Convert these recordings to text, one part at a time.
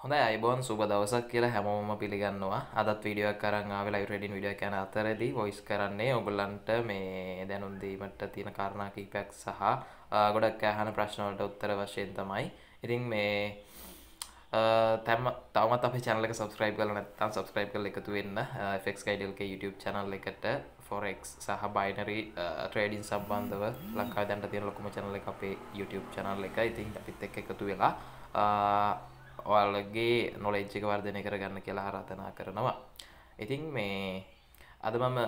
හොඳ අයිබෝන් සුබ දවසක් කියලා හැමෝම පිළිගන්නවා අදත් වීඩියක් කරංාවෙලා රෙඩින් විඩිය කැන අතරදි වොයිස් කරන්නේ ඔගොල්ලන්ට මේ දැනුන්දීමට තියෙන කාරණා කීපයක් සහ ගොඩක් ඇහන ප්‍රශ්නවලට උත්තර වශයෙන් තමයි ඉතින් මේ තැම තවමත් අප චැනලක සබස්ක්‍රයිබ් කල නැත්තම් සබස්ක්‍රයිබ් කල එකතු වෙන්න ෆෙක්ස් කයිඩල්ක YouTube චැනල් එකට ෆොරෙක්ස් සහ බයිනරි ට්‍රේඩින් සම්බන්ධව ලංකා දැන්ට තියෙන ලොකුම චැනල අපේ YouTube චැනල් එක ඉතින් අපිත් එක් එකතු වෙලා ඔයාලගේ නොලෙච්චික වර්ධනය කරගන්න කියලා හරතනා කරනවා ඉතින් මේ අද මම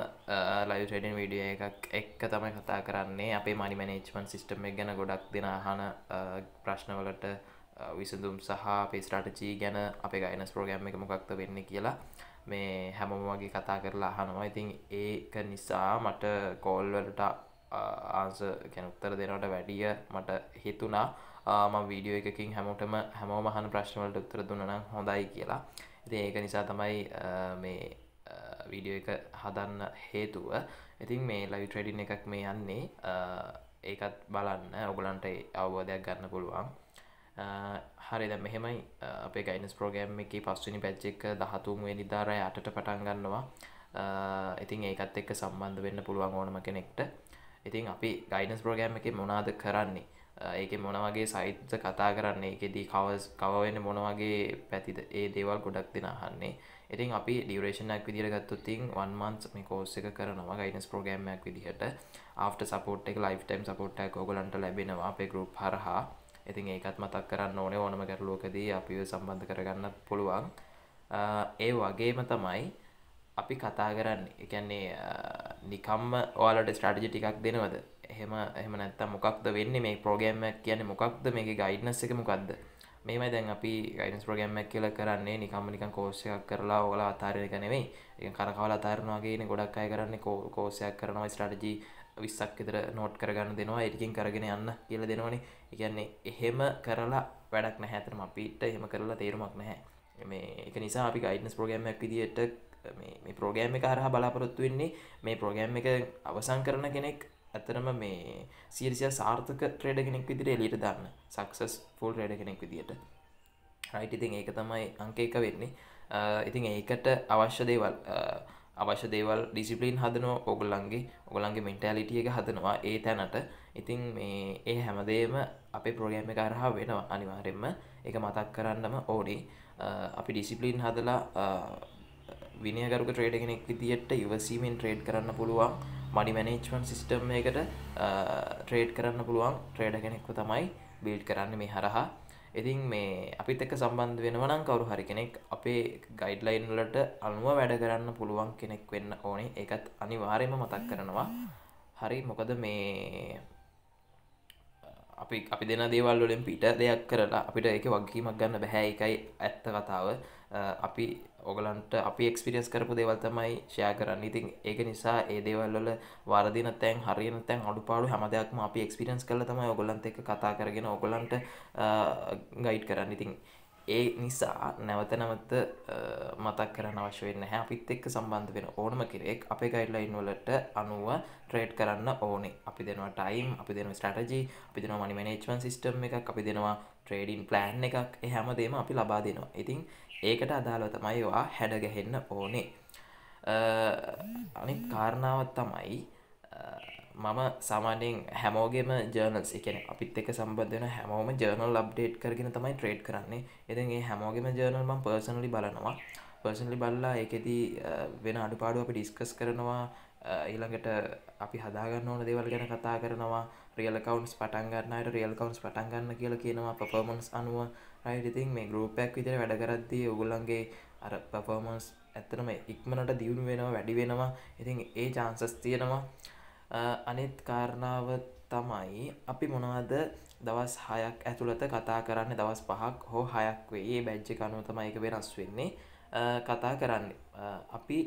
ලයි ටඩන් විඩිය එකක් එක්ක තමයි කතා කරන්නේ අපේ මනි මනේච්මන් සිිටම එක ගැන ගොඩක් දෙෙන හන ප්‍රශ්නවලට විසඳුම් සහ පේස්ටාටචී ගැන අප ගයිනස් ප්‍රෝගෑම් එක මොකක්ත වෙන්න කියලා මේ හැමම වගේ කතා කරලා හනවා ඉතින් ඒක නිසා මට කෝල්වලට ආස කැනුත්තර දෙනට වැඩිය මට හිතුනා ම වීඩියෝ එකකින් හැමෝටම හැමෝ මහන ප්‍රශ්නවලට උත්තර දුන්නන හොඳයි කියලා ඉති ඒක නිසා තමයි මේ වීඩියෝ එක හදන්න හේතුව ඉතින් මේ ලවි ට්‍රඩින් එකක් මේ යන්නේ ඒකත් බලන්න ඔගලන්ට අවබෝධයක් ගන්න පුළුවන් හරිද මෙහෙමයි අපේ ගයිනස් ප්‍රෝගෑම් එක පස්සුනි පැච්චෙක් දහතුන් නිධාරය අටට පටන් ගන්නවා ඉතින් ඒකත් එක්ක සම්බන්ධ වෙන්න පුළුවන් ඕනම කෙනෙක්ට ඉතින් අපි ගයිනස් ප්‍රෝගෑම් එක මොනාද කරන්නේ ඒක මොනවගේ සයිත කතා කරන්නේ එකෙදී කවස් කවවෙන්න මොනවගේ පැතිද ඒ දේවල් ගොඩක් දෙෙන අහන්නේ ඉතින් අපි ඩියවරේෂනක් විදිරගත්තුතින් වන්මන්ස් මේ කෝස්ස එක කරනවා ගයිනස් ප්‍රෝගෑම්මයක් විදිහට ආට සපෝට් එක ලයිෆ්ටයිම් සපෝට්ටක් ඕගලන්ට ලැබෙනවා අපේ ගරුප් හරහා ඉතින් ඒකත් මතක් කරන්න ඕනේ ඕනම කරලෝකදී අපිව සම්බන්ධ කරගන්න පුළුවන් ඒ වගේම තමයි අපි කතා කරන්නේ එකන්නේ නිකම්ම ඕලට ස්ටාටජි ටිකක් දෙනවද එහෙම එහම නැත්තම් මොකක්ද වෙන්න මේ ප්‍රෝගෑම්ම කියන්නේ මොකක්ද මේ ගයිඩනස් එක මොකක්ද මේමයි දැන් අපි ගයිඩස් ප්‍රගම්මක් කියල කරන්නේ නිකම්ම නිකන් කෝෂයක් කරලා ඕලා අතාරයක නෙවෙයි එක කරකවල අතාරනවාගේන ගොඩක් අය කරන්නේ කෝසයක් කරනවා ස්ටාටජී විස්සක් විතර නෝට් කරගන්න දෙනවා එඩිකින් කරගෙන යන්න කියල දෙනවනේ එකන්නේ එහෙම කරලා වැඩක් නැහැතරම අපිට එහෙම කරලා තේරුමක් නැහැ මේ එක නිසා අපි ගයිඩනස් ප්‍රගම්මක් විදිට මේ ප්‍රෝගෑම් එක හරහ බලාපොරොත්තු වෙන්නේ මේ ප්‍රෝගෑම් එක අවසන් කරන කෙනෙක් ඇතරම මේ සීරිසිය සාර්ථක ට්‍රේඩ කෙනෙක් විදිර එලිට දන්න සක්සස් ෆුල් ට්‍රේඩ කෙනෙක් විදිට රයිට ඉතින් ඒක තමයි අංක එක වෙන්නේ ඉතින් ඒකට අවශ්‍ය දේවල් අවශ්‍ය දේවල් ඩිසිපලින් හදනවා ඔගොල්ලන්ගේ ඔගොලන්ගේ මෙන්ටෑලිටිය එක හදනවා ඒ තැනට ඉතින් මේ ඒ හැමදේම අපේ ප්‍රෝගෑම් එක අරහා වෙනවා අනිවාරෙන්ම එක මතක් කරන්නම ඕනේ අපි ඩිසිපලින් හදලා විනියගරුක ට්‍රේඩ කෙනෙක් විදිහට ඉවසීමෙන් ට්‍රේඩ් කරන්න පුළුවන් මඩි මැනේජ්මන් සිිස්ටම් එකට ට්‍රේඩ් කරන්න පුළුවන් ට්‍රේඩ කෙනෙක්ව තමයි බිල්් කරන්න මේ හරහා ඉතින් මේ අපිත් එක්ක සම්බන්ධ වෙනවනම් කවරු හරි කෙනෙක් අපේ ගයිඩ්ලයින් වලට අනුව වැඩ කරන්න පුළුවන් කෙනෙක් වෙන්න ඕනේ ඒකත් අනිවාර්යයෙන්ම මතක් කරනවා හරි මොකද මේ අපි අපි දෙන දේවල් වලින් පිට දෙයක් කරලා අපිට එක වගකීමක් ගන්න බැහැ එකයි ඇත්ත කතාව අපි ඔගලන්ට අපි එක්ස්පිරියස් කරපු දේවල් තමයි ෂයා කරන්න ඉතින් ඒක නිසා ඒ දේවල් වල වරදින තැන් හරියන තැන් අඩුපාඩු හැම දෙයක්ම අපි එක්ස්පිරියන්ස් කරලා තමයි ඔයගොල්ලන්ත් එක්ක කතා කරගෙන ඔයගොල්ලන්ට ගයිඩ් කරන්න ඉතින් ඒ නිසා නැවත නැවත මතක් කරන අවශ්‍ය වෙන්න නැහැ අපිත් එක්ක සම්බන්ධ වෙන ඕනම කෙනෙක් අපේ ගයිඩ්ලයින් වලට අනුව ට්‍රේඩ් කරන්න ඕනේ. අපි දෙනවා ටයිම්, අපි දෙනවා ස්ට්‍රැටජි, අපි දෙනවා මනි මැනේජ්මන්ට් සිස්ටම් එකක්, අපි දෙනවා ට්‍රේඩින් ප්ලෑන් එකක්. ඒ හැමදේම අපි ලබා දෙනවා. ඉතින් ඒකට අදාළව තමයි ඔයා හැඩ ගැහෙන්න ඕනේ. අනිත් කාරණාවක් තමයි මම සාමාන්‍යයෙන් හැමෝගේම ජර්නල්ස් එකන අපිත් එක සම්බධන හැමෝම ජර්නල් ලබ්ඩේට් කරගෙන තමයි ට්‍රේඩ් කරන්නේ එදන්ගේ හැමෝගේම ජර්නල්ම පර්සනලි බලනවා පර්සනලි බල්ලා එකති වෙන අඩුපාඩු අපි ඩිස්කස් කරනවා ඊළඟට අපි හදාගන්න ඕන දෙවල් ගැන කතා කරනවා රියල් කවන්ස් පටන්ගන්නයට රියල් කවන්ස් පටන්ගන්න කියලා කියනවා පපර්මන්ස් අනුව රයිටඉතින් මේ ගරුපයක් විතර වැඩකරද්දී ඔගුලන්ගේ අර පපර්මන්ස් ඇත්තනම ඉක්මනට දියුණු වෙනවා වැඩි වෙනවා ඉතින් ඒ චාන්සස් තියෙනවා අනිත් කාරණාව තමයි අපි මොනවද දවස් හයක් ඇතුළත කතා කරන්න දවස් පහක් හෝ හයක් වේ ඒ බැජ්ජ කනුව තමයි එක වෙනස් වෙන්නේ කතා කරන්න අපි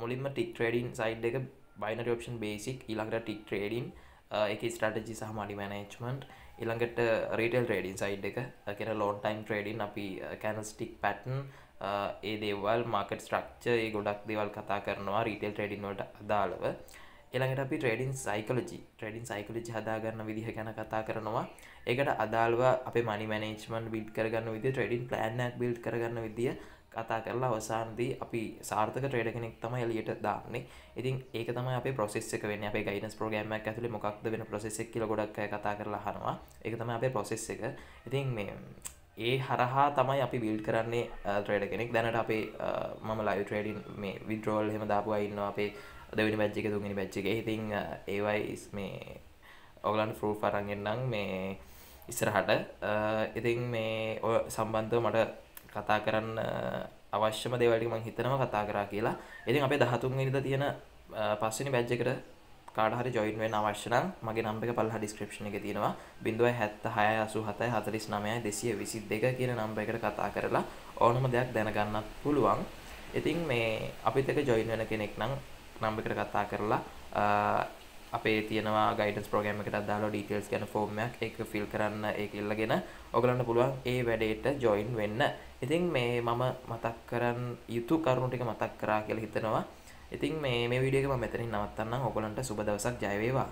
මුලින්ම ටික් ට්‍රේඩින් සයිඩ් එක බයිනට ඔප්ෂන් බේසික් ඉළඟට ටික් ට්‍රේඩින් එක ස්ටටජි සහ මඩි මැනේච්මන්ට් ඉළඟට රේටල් ට්‍රේඩින් සයිඩ් එක කෙන ලෝන් ටයිම් ට්‍රේඩින් අපි කැනස්ටික් පැටන් ඒ දේවල් මාකට ස්ට්‍රක්ච ඒ ගොඩක් දේවල් කතා කරනවා රීටෙල් ට්‍රේඩින් වලට අදාළව එළඟට අපි ට්‍රේඩින් සයිකලජි ට්‍රඩින් සයිකලජි හදාගන්න විදිහ ගැන කතා කරනවා ඒකට අදාළව අප මනි මනේජ්මන් බිල්් කරගන්න විදි ට්‍රඩින් ප්ලෑන්නක් බිල්් කරගන්න විදිිය කතා කරලා අවසාන්දී අපි සාර්ථක ට්‍රේඩ කෙනෙක් තම එලියට දාන්නේ ඉතින් ඒක තම අප පොසෙක් වෙන අප ගයින ප්‍රගෑම ඇතුලි මොක්ද වෙන පොසෙක් කියල ගොඩක් කතා කරලා හනවා එක තම අපේ පොසෙස් එක ඉතින් මේ ඒ හරහා තමයි අපි විල්් කරන්නේ ට්‍රේඩ කෙනෙක් දැනට අපේ මම ලයි ට්‍රේඩින් මේ විද්‍රෝල් හෙම දාපුවා ඉන්න අපේ දෙවිනි බැච්චික තුගනි බැච්චික හිතින් ඒවයි මේ ඔගලන් ෆරූ පරන්ගෙන්න්නම් මේ ඉස්සරහට ඉතින් මේ ඔය සම්බන්ධව මට කතා කරන්න අවශ්‍යම දෙවැලි මං හිතනම කතා කරා කියලා ඉතින් අපේ දහතුන් නිද තියෙන පස්සනි බැජ්ජකට කාඩහරි ජොයින් වෙන අවශ්‍යනම් මගේ නම්බ එක පල්හ ඩිස්ක්‍රපෂණ එක තියෙනවා බිඳුව හැත්ත හය අසු හතයි හතරිස් නමයයි දෙසිය විසි දෙක කියන නම්බ එකට කතා කරලා ඕනම දෙයක් දැනගන්නත් පුළුවන් ඉතින් මේ අපිතක ජොයින් වෙන කෙනෙක් නම් නම්බ එකට කතා කරලා අපේ තියෙනවා ගයිඩස් ප්‍රෝගම එකට දාලා ඩීටේල්ස් ගැන ෆෝර්මයක් එක ෆිල් කරන්න ඒක ඉල්ලගෙන ඔගලන්න පුළුවන් ඒ වැඩේට ජොයින් වෙන්න ඉතින් මේ මම මතක් කරන් යුතු කරුණු ටික මතක් කරා කියලා හිතනවා ඉතින් මේ මේ වීඩියෝ එක මම මෙතනින් නවත්තන්නම්. ඔයගොල්ලන්ට සුබ දවසක් ජය වේවා.